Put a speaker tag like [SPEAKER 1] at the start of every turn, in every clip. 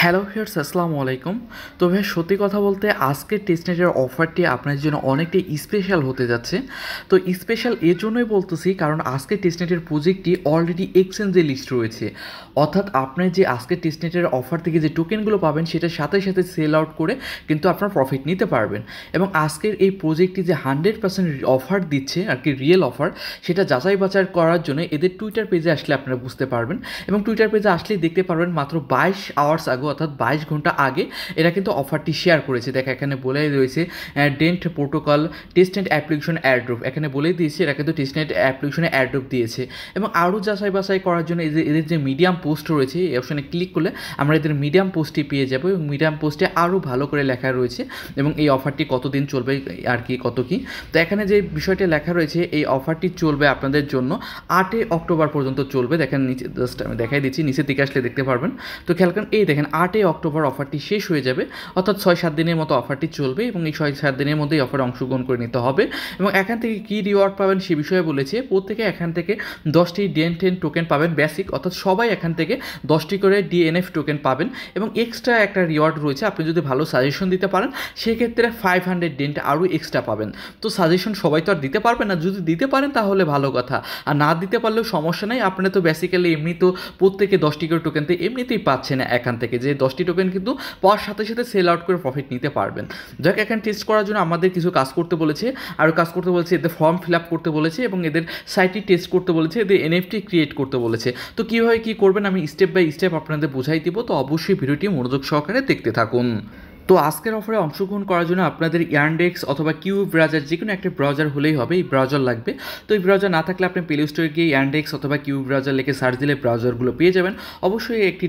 [SPEAKER 1] hello viewers আসসালামু আলাইকুম তো ভাই সত্যি কথা বলতে আজকের টেস্টনেটের অফারটি আপনার জন্য অনেকটাই স্পেশাল হতে যাচ্ছে তো স্পেশাল এর জন্যই বলতেছি কারণ আজকের টেস্টনেটের প্রজেক্টটি অলরেডি এক্সচেঞ্জে লিস্ট রয়েছে অর্থাৎ আপনি যে আজকের টেস্টনেটের অফার থেকে যে টোকেনগুলো পাবেন সেটার সাথে সাথে সেল আউট করে কিন্তু আপনার প্রফিট নিতে পারবেন এবং আজকের এই প্রজেক্টটি যে হান্ড্রেড পার্সেন্ট অফার দিচ্ছে আর কি রিয়েল অফার সেটা যাচাই বাছাই করার জন্য এদের টুইটার পেজে আসলে আপনারা বুঝতে পারবেন এবং টুইটার পেজে আসলে দেখতে পারবেন মাত্র বাইশ আওয়ার্স আগে অর্থাৎ বাইশ ঘন্টা আগে এরা কিন্তু অফারটি শেয়ার করেছে দেখা এখানে বলেই রয়েছে Dent protocol test and application airdrop এখানে বলেই দিয়েছে এরা কিন্তু টেস্ট অ্যান্ড অ্যাপ্লিকেশনে অ্যাড্রুপ দিয়েছে এবং আরও যাচাই বাছাই করার জন্য এদের এদের যে মিডিয়াম পোস্ট রয়েছে এই অপশানে ক্লিক করলে আমরা এদের মিডিয়াম পোস্টটি পেয়ে যাবো এবং মিডিয়াম পোস্টে আরও ভালো করে লেখা রয়েছে এবং এই অফারটি কতদিন চলবে আর কি কত কি তো এখানে যে বিষয়টি লেখা রয়েছে এই অফারটি চলবে আপনাদের জন্য আটই অক্টোবর পর্যন্ত চলবে দেখেন নিচে জাস্ট আমি দেখাই দিচ্ছি নিচের দিকে আসলে দেখতে পারবেন তো খেয়াল করেন এই দেখেন আটই অক্টোবর অফারটি শেষ হয়ে যাবে অর্থাৎ ছয় সাত দিনের মতো অফারটি চলবে এবং এই ছয় সাত দিনের মধ্যেই অফারে অংশগ্রহণ করে নিতে হবে এবং এখান থেকে কী রিওয়ার্ড পাবেন সে বিষয়ে বলেছে প্রত্যেকে এখান থেকে দশটি ডিএন টেন টোকেন পাবেন বেসিক অর্থাৎ সবাই এখান থেকে দশটি করে ডিএনএফ টোকেন পাবেন এবং এক্সট্রা একটা রিওয়ার্ড রয়েছে আপনি যদি ভালো সাজেশন দিতে পারেন সেক্ষেত্রে ফাইভ হান্ড্রেড ডেনটা আরও এক্সট্রা পাবেন তো সাজেশন সবাই তো আর দিতে পারবেন না যদি দিতে পারেন তাহলে ভালো কথা আর না দিতে পারলেও সমস্যা নেই আপনারা তো বেসিক্যালি এমনি তো প্রত্যেকে দশটি করে টোকেন তো এমনিতেই পাচ্ছেন এখান থেকে যে যে দশটি টোকেন কিন্তু পাওয়ার সাথে সাথে সেল আউট করে প্রফিট নিতে পারবেন যাক এখানে টেস্ট করার জন্য আমাদের কিছু কাজ করতে বলেছে আরও কাজ করতে বলেছে এদের ফর্ম ফিল আপ করতে বলেছে এবং এদের সাইটটি টেস্ট করতে বলেছে এদের এনএফটি ক্রিয়েট করতে বলেছে তো কীভাবে কী করবেন আমি স্টেপ বাই স্টেপ আপনাদের বোঝাই দিব তো অবশ্যই ভিডিওটি মনোযোগ সহকারে দেখতে থাকুন তো আজকের অফারে অংশগ্রহণ করার জন্য আপনাদের ইয়ারডেক্স অথবা কিউ ব্রাউজার যে কোনো একটা ব্রাউজার হলেই হবে এই ব্রাউজার লাগবে তো এই ব্রাউজার না থাকলে আপনি প্লে স্টোরে গিয়ে ইয়ারডেক্স অথবা কিউ ব্রাউজার লিখে সার্চ দিলে ব্রাউজারগুলো পেয়ে যাবেন অবশ্যই একটি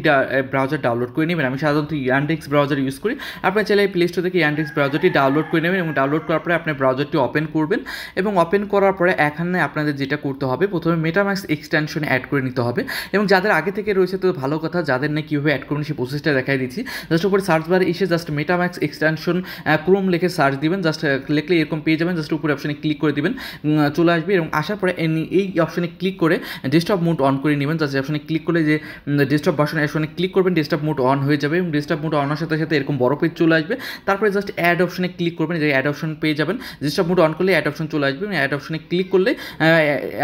[SPEAKER 1] ব্রাউজার ডাউনলোড করে নেবেন আমি সাধারণত ইয়ান্ডেক্স ব্রাউজার ইউজ করি আপনার চাইলে প্লে স্টোর থেকে ইয়ারডেক্স ব্রাউজারটি ডাউনলোড করে নেবেন এবং ডাউনলোড করার পরে আপনার ব্রাউজারটি ওপেন করবেন এবং ওপেন করার পরে এখানে আপনাদের যেটা করতে হবে প্রথমে মেটাম্যাক্স এক্সটেনশনে অ্যাড করে নিতে হবে এবং যাদের আগে থেকে রয়েছে তো ভালো কথা যাদের না কীভাবে অ্যাড করবেন সেই প্রসেসটা দেখাই দিচ্ছি জাস্ট উপরে সার্চ বার এসে জাস্ট মেটাম্যাক্স এক্সটেনশন ক্রোম লিখে সার্চ দিবেন জাস্ট uh, লিখলে এরকম পেয়ে যাবেন জাস্ট উপরে অপশানে ক্লিক করে দিবেন চলে আসবে এবং আসার পরে এই অপশানে ক্লিক করে ডেস্কটপ মোড অন করে নেবেন জাস্ট অপশানে ক্লিক করলে যে ডেস্কটপ বাসন অপশানে ক্লিক করবেন ডেস্কটপ মোড অন হয়ে যাবে এবং ডেস্কটপ মোড অনার সাথে সাথে এরকম বড় পেজ চলে আসবে তারপরে জাস্ট অ্যাড অপশানে ক্লিক করবেন যে অ্যাড অপশান পেয়ে যাবেন ডেস্কটপ মোড অন করলে অ্যাড অপশান চলে আসবে এবং অ্যাড অপশানে ক্লিক করলে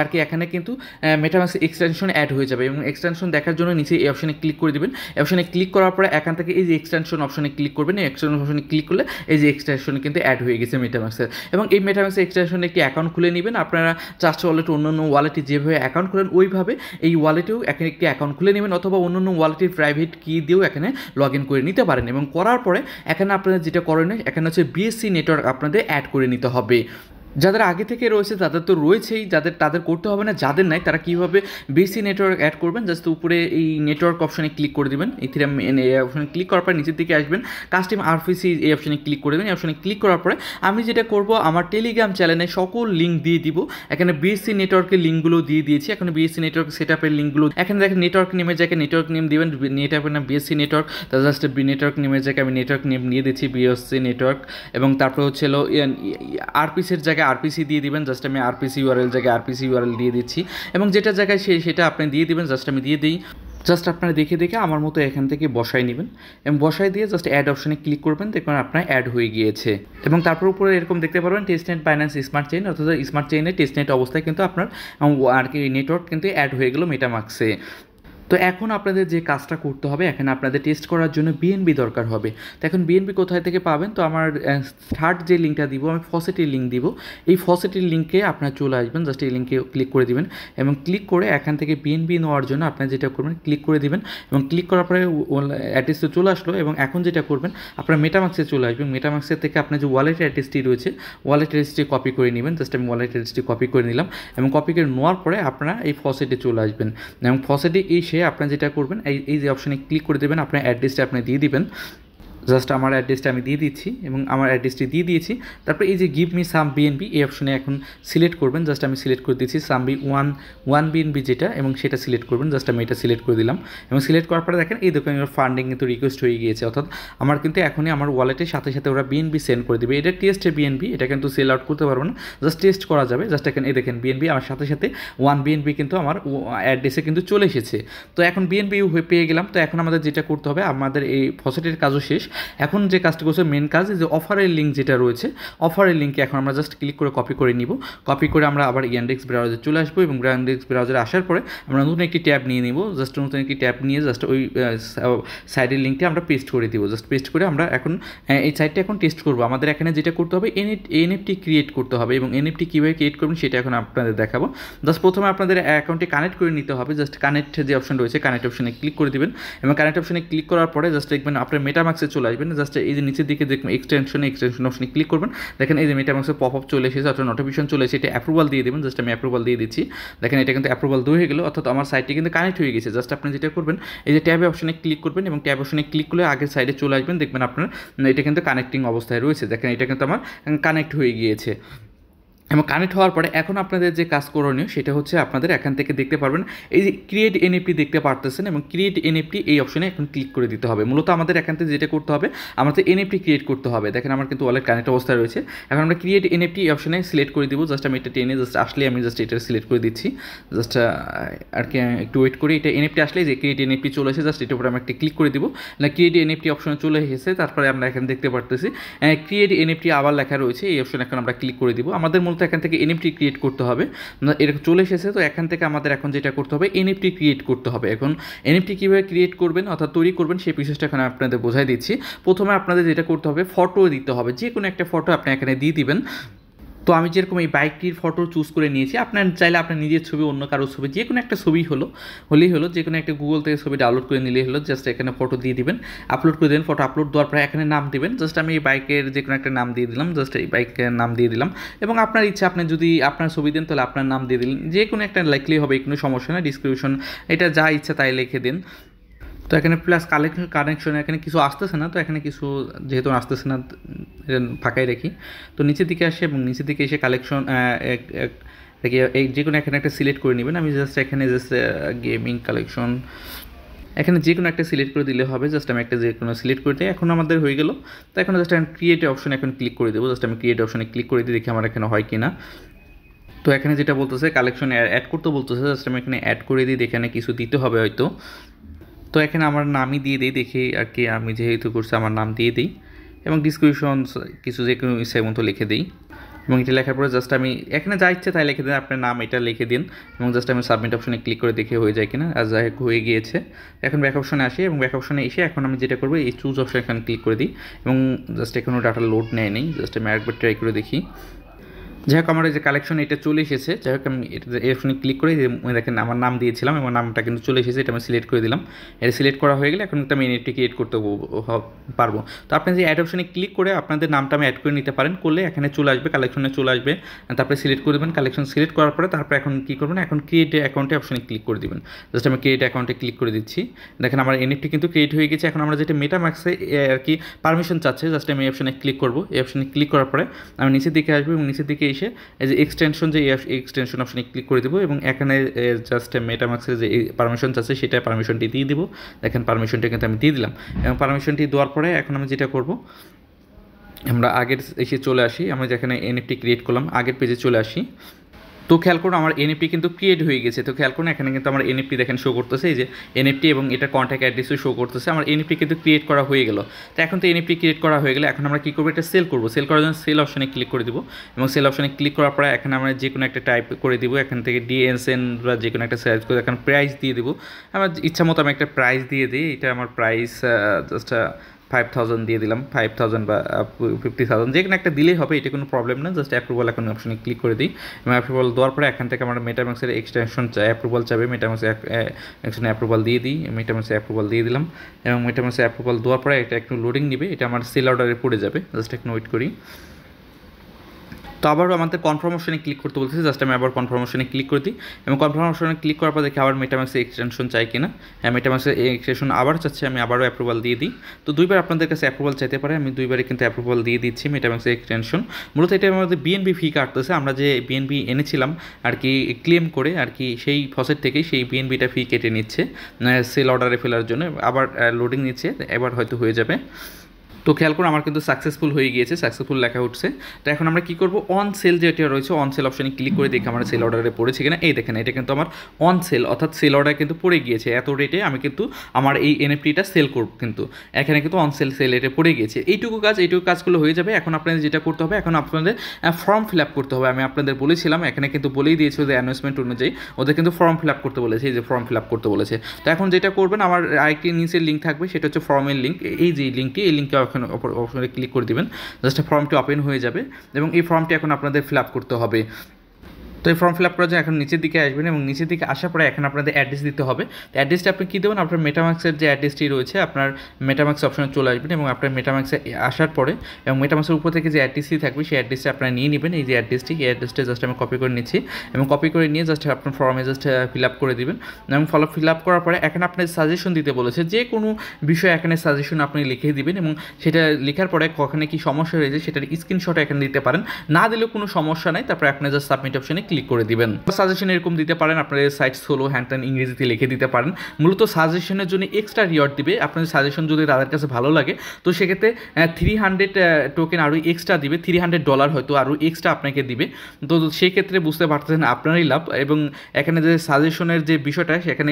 [SPEAKER 1] আর কি এখানে কিন্তু মেটাম্যাক্স এক্সটেনশন অ্যাড হয়ে যাবে এবং এক্সটেনশন দেখার জন্য নিচে এই অপশানে ক্লিক করে দেবেন অপশানে ক্লিক করার পরে এখান থেকে এই যে এক্সটেনশন অপশানে ক্লিক করবেন এক্সটার্নাল ভার্সনে ক্লিক করলে এই যে এক্সট্রাকশনে কিন্তু অ্যাড হয়ে গেছে মেটামাক্সের এবং এই মেটামাক্সের এক্সট্রাকশনে একটি অ্যাকাউন্ট খুলে নেবেন আপনারা চার্চ ওয়ালেট অন্য ওয়ালেটে যেভাবে অ্যাকাউন্ট খোলেন ওইভাবে এই ওয়ালেটেও এখানে একটি অ্যাকাউন্ট খুলে নেবেন অথবা অন্য অন্য ওয়ালেটের প্রাইভেট কি দিয়েও এখানে লগ ইন করে নিতে পারেন এবং করার পরে এখানে আপনাদের যেটা করেন এখানে হচ্ছে বিএসসি নেটওয়ার্ক আপনাদের অ্যাড করে নিতে হবে যাদের আগে থেকে রয়েছে তাদের তো রয়েছেই যাদের তাদের করতে হবে না যাদের নাই তারা কীভাবে বেশি নেটওয়ার্ক অ্যাড করবেন জাস্ট উপরে এই নেটওয়ার্ক অপশানে ক্লিক করে দেবেন ইথিরাম এই অপশানে ক্লিক করার পরে নিচের দিকে আসবেন কাস্টম আরফিসি এই অপশানে ক্লিক করে দেবেন এই অপশানে ক্লিক করার পরে আমি যেটা করব আমার টেলিগ্রাম চ্যানেলে সকল লিঙ্ক দিয়ে দিব এখানে বিএসসি নেটওয়ার্কের লিঙ্কগুলো দিয়ে দিয়েছি এখন বিএসসি নেটওয়ার্ক সেট আপের লিঙ্কগুলো এখানে দেখেন নেটওয়ার্ক নেমে যাকে নেটওয়ার্ক নেম দেবেন নেট আপের নাম বিএসসি নেটওয়ার্ক তা জাস্ট নেটওয়ার্ক নেমে যাকে আমি নেটওয়ার্ক নেম নিয়ে দিচ্ছি বিএসসি নেটওয়ার্ক এবং তারপর হচ্ছে আরপিসির জায়গায় আরপিসি দিয়ে দিবেন জাস্ট আমি আরপিসি ইউআরএল জায়গায় আরপিসি ইউআরএল দিয়ে দিচ্ছি এবং যেটা জায়গায় সেই সেটা আপনি দিয়ে দিবেন জাস্ট আমি দিয়ে দিই জাস্ট আপনারা দেখে দেখে আমার মতো এখান থেকে বসাই নেবেন এবং বসাই দিয়ে জাস্ট অ্যাড অপশানে ক্লিক করবেন দেখবেন আপনার অ্যাড হয়ে গিয়েছে এবং তারপর উপরে এরকম দেখতে পারবেন টেস্টনেট বাইন্যান্স স্মার্ট চেইন অর্থাৎ স্মার্ট চেইনে টেস্টনেট অবস্থায় কিন্তু আপনার আর কি নেটওয়ার্ক কিন্তু অ্যাড হয়ে গেল মেটামার্কসে তো এখন আপনাদের যে কাজটা করতে হবে এখানে আপনাদের টেস্ট করার জন্য বিএনবি দরকার হবে তো এখন বিএনবি কোথায় থেকে পাবেন তো আমার থার্ড যে লিঙ্কটা দিব আমি ফসেটির লিঙ্ক দিব এই ফসেটির লিঙ্কে আপনার চলে আসবেন জাস্ট এই লিঙ্কে ক্লিক করে দিবেন এবং ক্লিক করে এখান থেকে বিএনবি নেওয়ার জন্য আপনার যেটা করবেন ক্লিক করে দিবেন এবং ক্লিক করার পরে অ্যাড্রেসটা চলে আসলো এবং এখন যেটা করবেন আপনার মেটামাক্সে চলে আসবেন মেটামাক্সের থেকে আপনার যে ওয়ালেট অ্যাড্রেসটি রয়েছে ওয়ালেট অ্যাড্রেসটি কপি করে নেবেন জাস্ট আমি ওয়ালেট অ্যাড্রেসটি কপি করে নিলাম এবং কপি করে নেওয়ার পরে আপনারা এই ফসেটে চলে আসবেন এবং ফসেটে এই আপনার যেটা করবেন এই এই যে অপশনে ক্লিক করে দেবেন আপনার অ্যাড্রেসটা আপনি দিয়ে দিবেন জাস্ট আমার অ্যাড্রেসটা আমি দিয়ে দিচ্ছি এবং আমার অ্যাড্রেসটি দিয়ে দিয়েছি তারপর এই যে গিভ মি সাম বিএনবি এই অপশনে এখন সিলেক্ট করবেন জাস্ট আমি সিলেক্ট করে দিচ্ছি some B one one BNB যেটা এবং সেটা সিলেক্ট করবেন জাস্ট আমি এটা সিলেক্ট করে দিলাম এবং সিলেক্ট করার পরে দেখেন এই দোকানের ফান্ডিং কিন্তু রিকোয়েস্ট হয়ে গিয়েছে অর্থাৎ আমার কিন্তু এখনই আমার ওয়ালেটের সাথে সাথে ওরা বিএনবি সেন্ড করে দেবে এটা টেস্টে বিএনবি এটা কিন্তু সেল আউট করতে পারবো না জাস্ট টেস্ট করা যাবে জাস্ট এখন এই দেখেন বিএনবি আমার সাথে সাথে ওয়ান বিএনবি কিন্তু আমার অ্যাড্রেসে কিন্তু চলে এসেছে তো এখন বিএনবি পেয়ে গেলাম তো এখন আমাদের যেটা করতে হবে আমাদের এই ফসেটের কাজও শেষ এখন যে কাজটি করছে মেন কাজ যে অফারের লিঙ্ক যেটা রয়েছে অফারের লিঙ্কে এখন আমরা জাস্ট ক্লিক করে কপি করে নিব কপি করে আমরা আবার ইয়ান্ডেক্স ব্রাউজার চলে আসবো এবং ইয়ান্ডেক্স ব্রাউজারে আসার পরে আমরা নতুন একটি ট্যাব নিয়ে নিব জাস্ট নতুন একটি ট্যাব নিয়ে জাস্ট ওই সাইডের লিঙ্কটি আমরা পেস্ট করে দিব জাস্ট পেস্ট করে আমরা এখন হ্যাঁ, এই সাইডটা এখন টেস্ট করবো আমাদের এখানে যেটা করতে হবে এনএফটি ক্রিয়েট করতে হবে এবং এনএফটি কীভাবে ক্রিয়েট করবেন সেটা এখন আপনাদের দেখাবো জাস্ট প্রথমে আপনাদের অ্যাকাউন্টে কানেক্ট করে নিতে হবে জাস্ট কানেক্ট যে অপশন রয়েছে কানেক্ট অপশনে ক্লিক করে দিবেন এবং কানেক্ট অপশনে ক্লিক করার পরে জাস্ট দেখবেন আপনার মেটামাক্সে চলে আসবেন জাস্ট এই যে নিচের দিকে দেখবেন এক্সটেনশন এক্সটেনশন অপশনে ক্লিক করবেন দেখেন এই যে মেটামাক্সের পপ আপ চলে এসেছে অর্থাৎ নোটিফিকেশন চলে এসেছে এটা অ্যাপ্রুভাল দিয়ে দেবেন জাস্ট আমি অ্যাপ্রুভাল দিয়ে দিচ্ছি দেখেন এটা কিন্তু অ্যাপ্রুভাল দিয়ে হয়ে গেলো অর্থাৎ আমার সাইটটি কিন্তু কানেক্ট হয়ে গেছে জাস্ট আপনি যেটা করবেন এই যে ট্যাবে অপশনে ক্লিক করবেন এবং ট্যাব অপশনে ক্লিক করলে আগের সাইডে চলে আসবেন দেখবেন আপনার এটা কিন্তু কানেক্টিং অবস্থায় রয়েছে দেখেন এটা কিন্তু আমার কানেক্ট হয়ে গিয়েছে এবং কানেক্ট হওয়ার পরে এখন আপনাদের যে কাজ করণীয় সেটা হচ্ছে আপনাদের এখান থেকে দেখতে পারবেন এই যে ক্রিয়েট এনএফটি দেখতে পারতেছেন এবং ক্রিয়েট এনএফটি এই অপশনে এখন ক্লিক করে দিতে হবে মূলত আমাদের এখান থেকে যেটা করতে হবে আমাদের এনএফটি ক্রিয়েট করতে হবে দেখেন আমার কিন্তু ওয়ালেট কানেক্ট অবস্থায় রয়েছে এখন আমরা ক্রিয়েট এনএফটি এই অপশনে সিলেক্ট করে দিব জাস্ট আমি এটা টেনে জাস্ট আসলে আমি জাস্ট এটা সিলেক্ট করে দিচ্ছি জাস্ট আর কি একটু ওয়েট করি এটা এনএফটি আসলে যে ক্রিয়েট এনএফটি চলে এসে জাস্ট এটার উপরে আমরা একটা ক্লিক করে দিব না ক্রিয়েট এনএফটি অপশনে চলে এসেছে তারপরে আমরা এখানে দেখতে পারতেছি ক্রিয়েট এনএফটি আবার লেখা রয়েছে এই অপশনে এখন আমরা ক্লিক করে দিব আমাদের মূল মূলত এখান থেকে এনএফটি ক্রিয়েট করতে হবে এরকম চলে এসেছে তো এখান থেকে আমাদের এখন যেটা করতে হবে এনএফটি ক্রিয়েট করতে হবে এখন এনএফটি কীভাবে ক্রিয়েট করবেন অর্থাৎ তৈরি করবেন সেই প্রসেসটা এখানে আপনাদের বোঝাই দিচ্ছি প্রথমে আপনাদের যেটা করতে হবে ফটো দিতে হবে যে কোনো একটা ফটো আপনি এখানে দিয়ে দিবেন তো আমি যেরকম এই বাইকটির ফটো চুজ করে নিয়েছি আপনার চাইলে আপনার নিজের ছবি অন্য কারো ছবি যে কোনো একটা ছবি হলো হলেই হলো যে কোনো একটা গুগল থেকে ছবি ডাউনলোড করে নিলেই হলো জাস্ট এখানে ফটো দিয়ে দিবেন আপলোড করে দেবেন ফটো আপলোড দেওয়ার পরে এখানে নাম দিবেন জাস্ট আমি এই বাইকের যে কোনো একটা নাম দিয়ে দিলাম জাস্ট এই বাইকের নাম দিয়ে দিলাম এবং আপনার ইচ্ছা আপনি যদি আপনার ছবি দেন তাহলে আপনার নাম দিয়ে দিলেন যে কোনো একটা লাইকলি হবে কোনো সমস্যা না ডিসক্রিপশন এটা যা ইচ্ছা তাই লিখে দিন তো এখানে প্লাস কালেকশন কানেকশন এখানে কিছু আসতেছে না তো এখানে কিছু যেহেতু আসতেছে না ফাঁকাই রাখি তো নিচের দিকে আসে এবং নিচের দিকে এসে কালেকশন এই যে কোনো এখানে একটা সিলেক্ট করে নেবেন আমি জাস্ট এখানে জাস্ট গেমিং কালেকশন এখানে যে কোনো একটা সিলেক্ট করে দিলে হবে জাস্ট আমি একটা যে কোনো সিলেক্ট করে দিই এখন আমাদের হয়ে গেল তো এখন জাস্ট আমি ক্রিয়েট অপশন এখন ক্লিক করে দেবো জাস্ট আমি ক্রিয়েট অপশনে ক্লিক করে দিই দেখি আমার এখানে হয় কি না তো এখানে যেটা বলতেছে কালেকশন অ্যাড করতে বলতেছে জাস্ট আমি এখানে অ্যাড করে দিই এখানে কিছু দিতে হবে হয়তো তো এখানে আমার নামই দিয়ে দিই দেখে আর কি আমি যেহেতু করছি আমার নাম দিয়ে দিই এবং ডিসক্রিপশন কিছু যে কোনো ইচ্ছা মতো লিখে দিই এবং এটা লেখার পরে জাস্ট আমি এখানে যা ইচ্ছে তাই লিখে দিন আপনার নাম এটা লিখে দিন এবং জাস্ট আমি সাবমিট অপশনে ক্লিক করে দেখে হয়ে যায় কিনা আর যাই হয়ে গিয়েছে এখন ব্যাক অপশনে আসি এবং ব্যাক অপশনে এসে এখন আমি যেটা করবো এই চুজ অপশন এখানে ক্লিক করে দিই এবং জাস্ট এখনও ডাটা লোড নেয় নেই জাস্ট আমি একবার ট্রাই করে দেখি যাই হোক আমার এই যে কালেকশন এটা চলে এসেছে যাই হোক আমি এখানে ক্লিক করে দেখেন আমার নাম দিয়েছিলাম এবং নামটা কিন্তু চলে এসেছে এটা আমি সিলেক্ট করে দিলাম এটা সিলেক্ট করা হয়ে গেলে এখন কিন্তু আমি এনএফটি ক্রিয়েট করতে পারবো তো আপনি যে অ্যাড অপশানে ক্লিক করে আপনাদের নামটা আমি অ্যাড করে নিতে পারেন করলে এখানে চলে আসবে কালেকশনে চলে আসবে তারপরে সিলেক্ট করে দেবেন কালেকশন সিলেক্ট করার পরে তারপরে এখন কী করবেন এখন ক্রিয়েট অ্যাকাউন্টে অপশানে ক্লিক করে দেবেন জাস্ট আমি ক্রিয়েট অ্যাকাউন্টে ক্লিক করে দিচ্ছি দেখেন আমার এনএফটি কিন্তু ক্রিয়েট হয়ে গেছে এখন আমরা যেটা মেটা ম্যাক্সে আর কি পারমিশন চাচ্ছে জাস্ট আমি এই অপশানে ক্লিক করবো এই অপশানে ক্লিক করার পরে আমি নিচের দিকে আসবো এবং নিচের দিকে এসে এই যে এক্সটেনশন যে এক্সটেনশন অপশানে ক্লিক করে দেবো এবং এখানে জাস্ট মেটামাক্সের যে পারমিশন আছে সেটা পারমিশনটি দিয়ে দেবো দেখেন পারমিশনটা কিন্তু আমি দিয়ে দিলাম এবং পারমিশনটি দেওয়ার পরে এখন আমি যেটা করব আমরা আগের এসে চলে আসি আমরা যেখানে এনএফটি ক্রিয়েট করলাম আগের পেজে চলে আসি তো খেয়াল করুন আমার এনএফটি কিন্তু ক্রিয়েট হয়ে গেছে তো খেয়াল করুন এখানে কিন্তু আমার এনএফটি দেখেন শো করতেছে এই যে এনএফটি এবং এটা কন্ট্যাক্ট অ্যাড্রেসও শো করতেছে আমার এনএফটি কিন্তু ক্রিয়েট করা হয়ে গেল তো এখন তো এনএফটি ক্রিয়েট করা হয়ে গেলে এখন আমরা কী করবো এটা সেল করবো সেল করার জন্য সেল অপশনে ক্লিক করে দিব এবং সেল অপশানে ক্লিক করার পরে এখানে আমরা যে কোনো একটা টাইপ করে দিব এখান থেকে ডিএনসেন বা যে কোনো একটা সার্চ করে এখন প্রাইস দিয়ে দেবো আমার ইচ্ছা মতো আমি একটা প্রাইস দিয়ে দিই এটা আমার প্রাইস জাস্ট ফাইভ থাউজেন্ড দিয়ে দিলাম ফাইভ থাউজেন্ড বা ফিফটি থাউজেন্ড যে কোনো একটা দিলেই হবে এটা কোনো প্রবলেম না জাস্ট অ্যাপ্রুভাল এখন অপশনে ক্লিক করে দিই এবং অ্যাপ্রুভাল দেওয়ার পরে এখান থেকে আমার মেটামাক্সের এক্সটেনশন চাই অ্যাপ্রুভাল চাবে মেটামাক্সে এক্সটেনশন অ্যাপ্রুভাল দিয়ে দিই মেটামাক্সে অ্যাপ্রুভাল দিয়ে দিলাম এবং মেটামাক্সে অ্যাপ্রুভাল দেওয়ার পরে এটা একটু লোডিং নিবে এটা আমার সেল অর্ডারে পড়ে যাবে জাস্ট একটু ওয়েট করি তো আবার আমাদের কনফার্মেশনে ক্লিক করতে বলতেছে জাস্ট আমি আবার কনফার্মেশনে ক্লিক করে দিই এবং কনফার্মেশনে ক্লিক করার পর দেখি আবার মেটামাক্সের এক্সটেনশন চাই কিনা হ্যাঁ মেটামাক্সের এক্সটেনশন আবার চাচ্ছে আমি আবারও অ্যাপ্রুভাল দিয়ে দিই তো দুইবার আপনাদের কাছে অ্যাপ্রুভাল চাইতে পারে আমি দুইবারই কিন্তু অ্যাপ্রুভাল দিয়ে দিচ্ছি মেটামাক্সের এক্সটেনশন মূলত এটা আমাদের বিএনবি ফি কাটতেছে আমরা যে বিএনবি এনেছিলাম আর কি ক্লেম করে আর কি সেই ফসেট থেকেই সেই বিএনবিটা ফি কেটে নিচ্ছে সেল অর্ডারে মানে ফেলার জন্য আবার লোডিং নিচ্ছে এবার হয়তো হয়ে যাবে তো খেয়াল করে আমার কিন্তু সাকসেসফুল হয়ে গিয়েছে সাকসেসফুল লেখা উঠছে তো এখন আমরা কি করব অন সেল যেটা রয়েছে অন সেল অপশানে ক্লিক করে দেখি আমার সেল অর্ডারে পড়েছে কিনা এই দেখেন এটা কিন্তু আমার অন সেল অর্থাৎ সেল অর্ডার কিন্তু পড়ে গিয়েছে এত রেটে আমি কিন্তু আমার এই এনএফটিটা সেল করব কিন্তু এখানে কিন্তু অন সেল সেল রেটে পড়ে গিয়েছে এইটুকু কাজ এইটুকু কাজগুলো হয়ে যাবে এখন আপনাদের যেটা করতে হবে এখন আপনাদের ফর্ম ফিল আপ করতে হবে আমি আপনাদের বলেছিলাম এখানে কিন্তু বলেই দিয়েছে যে অ্যানাউন্সমেন্ট অনুযায়ী ওদের কিন্তু ফর্ম ফিল আপ করতে বলেছে এই যে ফর্ম ফিল আপ করতে বলেছে তো এখন যেটা করবেন আমার আরেকটি নিচের লিঙ্ক থাকবে সেটা হচ্ছে ফর্মের লিঙ্ক এই যে লিঙ্কটি এই লিঙ্কে অপশন অপশনে ক্লিক করে দেবেন জাস্ট ফর্মটি ওপেন হয়ে যাবে এবং এই ফর্মটি এখন আপনাদের ফিল আপ করতে হবে তো এই ফর্ম ফিল আপ করার জন্য এখন নিচের দিকে আসবেন এবং নিচের দিকে আসার পরে এখন আপনাদের অ্যাড্রেস দিতে হবে তো অ্যাড্রেসটা আপনি কী দেবেন আপনার মেটামাক্সের যে অ্যাড্রেসটি রয়েছে আপনার মেটামাক্স অপশনে চলে আসবেন এবং আপনার মেটামাক্সে আসার পরে এবং মেটামাক্সের উপর থেকে যে অ্যাড্রেসটি থাকবে সেই অ্যাড্রেসটা আপনার নিয়ে নেবেন এই যে অ্যাড্রেসটি এই অ্যাড্রেসটা জাস্ট আমি কপি করে নিচ্ছি এবং কপি করে নিয়ে জাস্ট আপনার ফর্মে জাস্ট ফিল আপ করে দেবেন এবং ফল ফিল আপ করার পরে এখন আপনার সাজেশন দিতে বলেছে যে কোনো বিষয়ে এখানে সাজেশন আপনি লিখে দিবেন এবং সেটা লেখার পরে কখনে কি সমস্যা রয়েছে সেটার স্ক্রিনশট এখানে দিতে পারেন না দিলেও কোনো সমস্যা নাই তারপরে আপনার জাস্ট সাবমিট অপশনে ক্লিক ক্লিক করে দিবেন সাজেশন এরকম দিতে পারেন আপনাদের সাইট সোলো হ্যান্ডটান ইংরেজিতে লিখে দিতে পারেন মূলত সাজেশনের জন্য এক্সট্রা রিওয়ার্ড দিবে আপনাদের সাজেশন যদি তাদের কাছে ভালো লাগে তো সেক্ষেত্রে থ্রি হান্ড্রেড টোকেন আরও এক্সট্রা দিবে থ্রি হান্ড্রেড ডলার হয়তো আরও এক্সট্রা আপনাকে দিবে তো সেই ক্ষেত্রে বুঝতে পারতেছেন আপনারই লাভ এবং এখানে যে সাজেশনের যে বিষয়টা সেখানে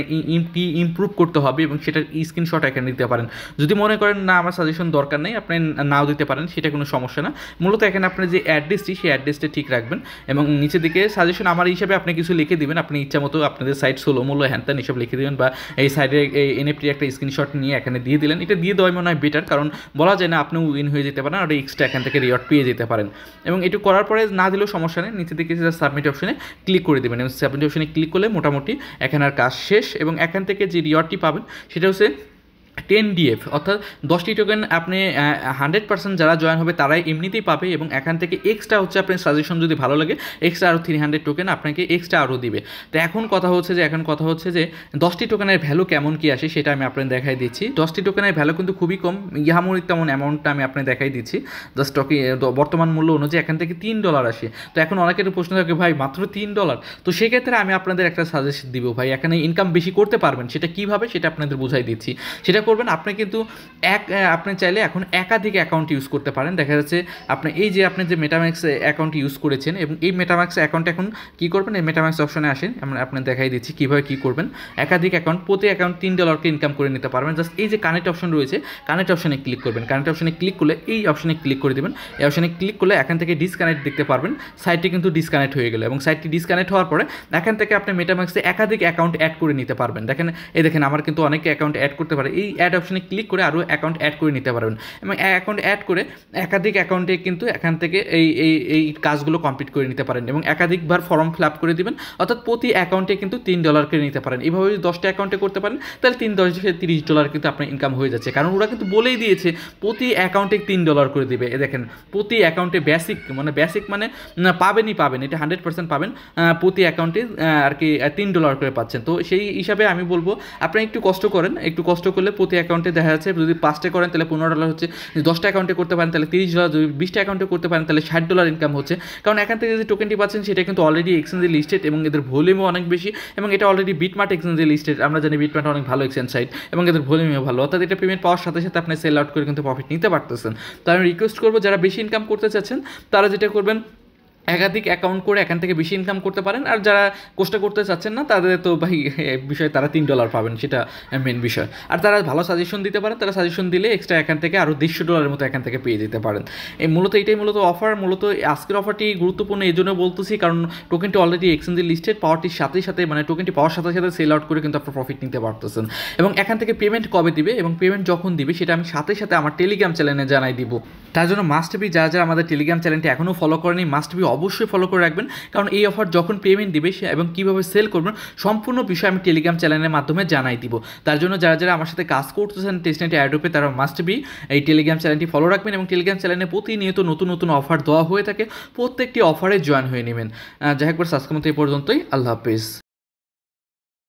[SPEAKER 1] কি ইম্প্রুভ করতে হবে এবং সেটার স্ক্রিনশট এখানে দিতে পারেন যদি মনে করেন না আমার সাজেশন দরকার নেই আপনি নাও দিতে পারেন সেটা কোনো সমস্যা না মূলত এখানে আপনার যে অ্যাড্রেসটি সেই অ্যাড্রেসটা ঠিক রাখবেন এবং নিচে দিকে সাজেশন আমার হিসেবে আপনি কিছু লিখে দিবেন আপনি ইচ্ছা মতো আপনাদের সাইট সোলো মূল্য হ্যান এসব লিখে দিবেন বা এই সাইডে এই এনএফটির একটা স্ক্রিনশট নিয়ে এখানে দিয়ে দিলেন এটা দিয়ে দেওয়াই মনে হয় বেটার কারণ বলা যায় না আপনি উইন হয়ে যেতে পারেন আর এক্সট্রা এখান থেকে রিওয়ার্ড পেয়ে যেতে পারেন এবং এটু করার পরে না দিলেও সমস্যা নেই নিচে দিকে সাবমিট অপশনে ক্লিক করে দেবেন এবং সাবমিট অপশনে ক্লিক করলে মোটামুটি এখানে আর কাজ শেষ এবং এখান থেকে যে রিওয়ার্ডটি পাবেন সেটা হচ্ছে টেন ডিএফ অর্থাৎ দশটি টোকেন আপনি হান্ড্রেড পার্সেন্ট যারা জয়েন হবে তারাই এমনিতেই পাবে এবং এখান থেকে এক্সট্রা হচ্ছে আপনার সাজেশন যদি ভালো লাগে এক্সট্রা আরও থ্রি হান্ড্রেড টোকেন আপনাকে এক্সট্রা আরও দিবে তো এখন কথা হচ্ছে যে এখন কথা হচ্ছে যে দশটি টোকেনের ভ্যালু কেমন কী আসে সেটা আমি আপনাকে দেখাই দিচ্ছি দশটি টোকেনের ভ্যালু কিন্তু খুবই কম ইহামুর তেমন অ্যামাউন্টটা আমি আপনাকে দেখাই দিচ্ছি জাস্ট টকে বর্তমান মূল্য অনুযায়ী এখান থেকে তিন ডলার আসে তো এখন অনেকের প্রশ্ন থাকে ভাই মাত্র তিন ডলার তো সেক্ষেত্রে আমি আপনাদের একটা সাজেশন দিব ভাই এখানে ইনকাম বেশি করতে পারবেন সেটা কীভাবে সেটা আপনাদের বুঝাই দিচ্ছি সেটা করবেন আপনি কিন্তু এক আপনি চাইলে এখন একাধিক অ্যাকাউন্ট ইউজ করতে পারেন দেখা যাচ্ছে আপনি এই যে আপনি যে মেটাম্যাক্স অ্যাকাউন্ট ইউজ করেছেন এবং এই মেটাম্যাক্স অ্যাকাউন্ট এখন কী করবেন এই মেটাম্যাক্স অপশনে আসেন আমরা আপনার দেখাই দিচ্ছি কীভাবে কী করবেন একাধিক অ্যাকাউন্ট প্রতি অ্যাকাউন্ট তিন ডলারকে ইনকাম করে নিতে পারবেন জাস্ট এই যে কানেক্ট অপশন রয়েছে কানেক্ট অপশনে ক্লিক করবেন কানেক্ট অপশনে ক্লিক করলে এই অপশনে ক্লিক করে দেবেন এই অপশনে ক্লিক করলে এখান থেকে ডিসকানেক্ট দেখতে পারবেন সাইটটি কিন্তু ডিসকানেক্ট হয়ে গেল এবং সাইটটি ডিসকানেক্ট হওয়ার পরে এখান থেকে আপনি মেটাম্যাক্সে একাধিক অ্যাকাউন্ট অ্যাড করে নিতে পারবেন দেখেন এই দেখেন আমার কিন্তু অনেকে অ্যাকাউন্ট অ্যাড করতে পারে এই অ্যাড অপশনে ক্লিক করে আরও অ্যাকাউন্ট অ্যাড করে নিতে পারবেন এবং অ্যাকাউন্ট অ্যাড করে একাধিক অ্যাকাউন্টে কিন্তু এখান থেকে এই এই এই কাজগুলো কমপ্লিট করে নিতে পারেন এবং একাধিকবার ফর্ম ফিল আপ করে দিবেন অর্থাৎ প্রতি অ্যাকাউন্টে কিন্তু তিন ডলার করে নিতে পারেন এইভাবে যদি দশটা অ্যাকাউন্টে করতে পারেন তাহলে তিন দশ তিরিশ ডলার কিন্তু আপনার ইনকাম হয়ে যাচ্ছে কারণ ওরা কিন্তু বলেই দিয়েছে প্রতি অ্যাকাউন্টে তিন ডলার করে দেবে দেখেন প্রতি অ্যাকাউন্টে বেসিক মানে বেসিক মানে পাবেনই পাবেন এটা হান্ড্রেড পার্সেন্ট পাবেন প্রতি অ্যাকাউন্টে আর কি তিন ডলার করে পাচ্ছেন তো সেই হিসাবে আমি বলবো আপনি একটু কষ্ট করেন একটু কষ্ট করলে প্রতি অ্যাকাউন্টে দেখা যাচ্ছে যদি পাঁচটা করেন তাহলে পনেরো ডলার হচ্ছে যদি দশটা অ্যাকাউন্টে করতে পারেন তাহলে তিরিশ ডলার যদি বিশটা অ্যাকাউন্টে করতে পারেন তাহলে ষাট ডলার ইনকাম হচ্ছে কারণ এখান থেকে যে টোকেনটি পাচ্ছেন সেটা কিন্তু অলরেডি এক্সচেঞ্জে লিস্টেড এবং এদের ভলিউমও অনেক বেশি এবং এটা অলরেডি বিটমার্ট এক্সচেঞ্জে লিস্টেড আমরা জানি বিটমার্ট অনেক ভালো এক্সচেঞ্জ সাইট এবং এদের ভলিউমও ভালো অর্থাৎ এটা পেমেন্ট পাওয়ার সাথে সাথে আপনি সেল আউট করে কিন্তু প্রফিট নিতে পারতেছেন তো আমি রিকোয়েস্ট করবো যারা বেশি ইনকাম করতে চাচ্ছেন তারা যেটা করবেন একাধিক অ্যাকাউন্ট করে এখান থেকে বেশি ইনকাম করতে পারেন আর যারা কোর্সটা করতে চাচ্ছেন না তাদের তো ভাই বিষয়ে তারা তিন ডলার পাবেন সেটা মেন বিষয় আর তারা ভালো সাজেশন দিতে পারেন তারা সাজেশন দিলে এক্সট্রা এখান থেকে আরও দেড়শো ডলারের মতো এখান থেকে পেয়ে যেতে পারেন এই মূলত এটাই মূলত অফার মূলত আজকের অফারটি গুরুত্বপূর্ণ এই জন্য বলতেছি কারণ টোকেনটি অলরেডি এক্সচেঞ্জে লিস্টেড পাওয়ারটির সাথে সাথে মানে টোকেনটি পাওয়ার সাথে সাথে সেল আউট করে কিন্তু আপনার প্রফিট নিতে পারতেছেন এবং এখান থেকে পেমেন্ট কবে দিবে এবং পেমেন্ট যখন দিবে সেটা আমি সাথে সাথে আমার টেলিগ্রাম চ্যানেলে জানাই দিব তার জন্য মাস্ট বি যারা যারা আমাদের টেলিগ্রাম চ্যানেলটি এখনও ফলো করেনি মাস্ট বি অবশ্যই ফলো করে রাখবেন কারণ এই অফার যখন পেমেন্ট দিবে সে এবং কীভাবে সেল করবেন সম্পূর্ণ বিষয় আমি টেলিগ্রাম চ্যানেলের মাধ্যমে জানাই দিব তার জন্য যারা যারা আমার সাথে কাজ করতেছেন টেস্টনেট অ্যাডোপে তারা মাস্ট বি এই টেলিগ্রাম চ্যানেলটি ফলো রাখবেন এবং টেলিগ্রাম চ্যানেলে প্রতিনিয়ত নতুন নতুন অফার দেওয়া হয়ে থাকে প্রত্যেকটি অফারে জয়েন হয়ে নেবেন যাই হোক সাবস্ক্রাইব এই পর্যন্তই আল্লাহ হাফিজ